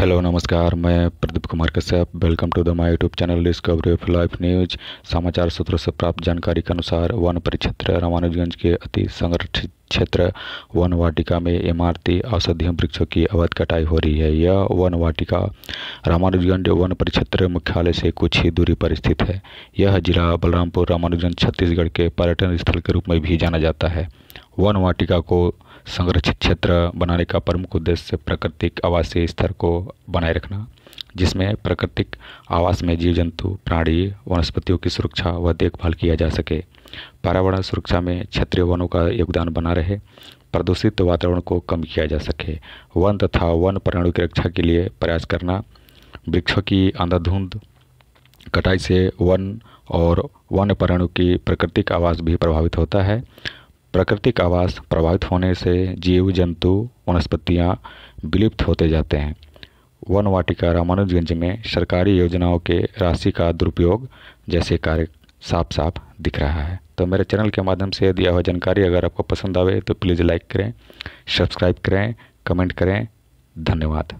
hello नमस्कार मैं Pradeep Kumar Kashyap welcome to the my YouTube channel Discovery of Life News समाचार सूत्रों से प्राप्त जानकारी के अनुसार वन परिक्षेत्र रामानुजगंज के अति संगठित क्षेत्र वन वाटिका में इमारती औषधीय वृक्षों की अवैध कटाई हो रही है यह वन वाटिका रामानुजगंज वन परिक्षेत्र मुख्यालय से कुछ ही दूरी पर स्थित है यह जिला बलरामपुर रामानुजगंज छत्तीसगढ़ के पर्यटन स्थल के रूप में भी जाना जाता है वन वाटिका को संरक्षित क्षेत्र बनाने का प्रमुख उद्देश्य प्राकृतिक आवासीय स्तर को बनाए रखना जिसमें प्राकृतिक आवास में जीव जंतु प्राणी वनस्पतियों की सुरक्षा व देखभाल किया जा सके पर्यावरण सुरक्षा में क्षेत्रीय वनों का योगदान बना रहे प्रदूषित वातावरण को कम किया जा सके वन तथा वन प्राणियों की रक्षा के लिए प्रयास करना वृक्षों की अंधाधुंध कटाई से वन और वन्य प्राणियों की प्राकृतिक आवास भी प्रभावित होता है प्राकृतिक आवास प्रभावित होने से जीव जंतु वनस्पतियाँ विलुप्त होते जाते हैं वन वाटिका रामानुजगंज में सरकारी योजनाओं के राशि का दुरुपयोग जैसे कार्य साफ साफ दिख रहा है तो मेरे चैनल के माध्यम से दिया हुआ जानकारी अगर आपको पसंद आवे तो प्लीज़ लाइक करें सब्सक्राइब करें कमेंट करें धन्यवाद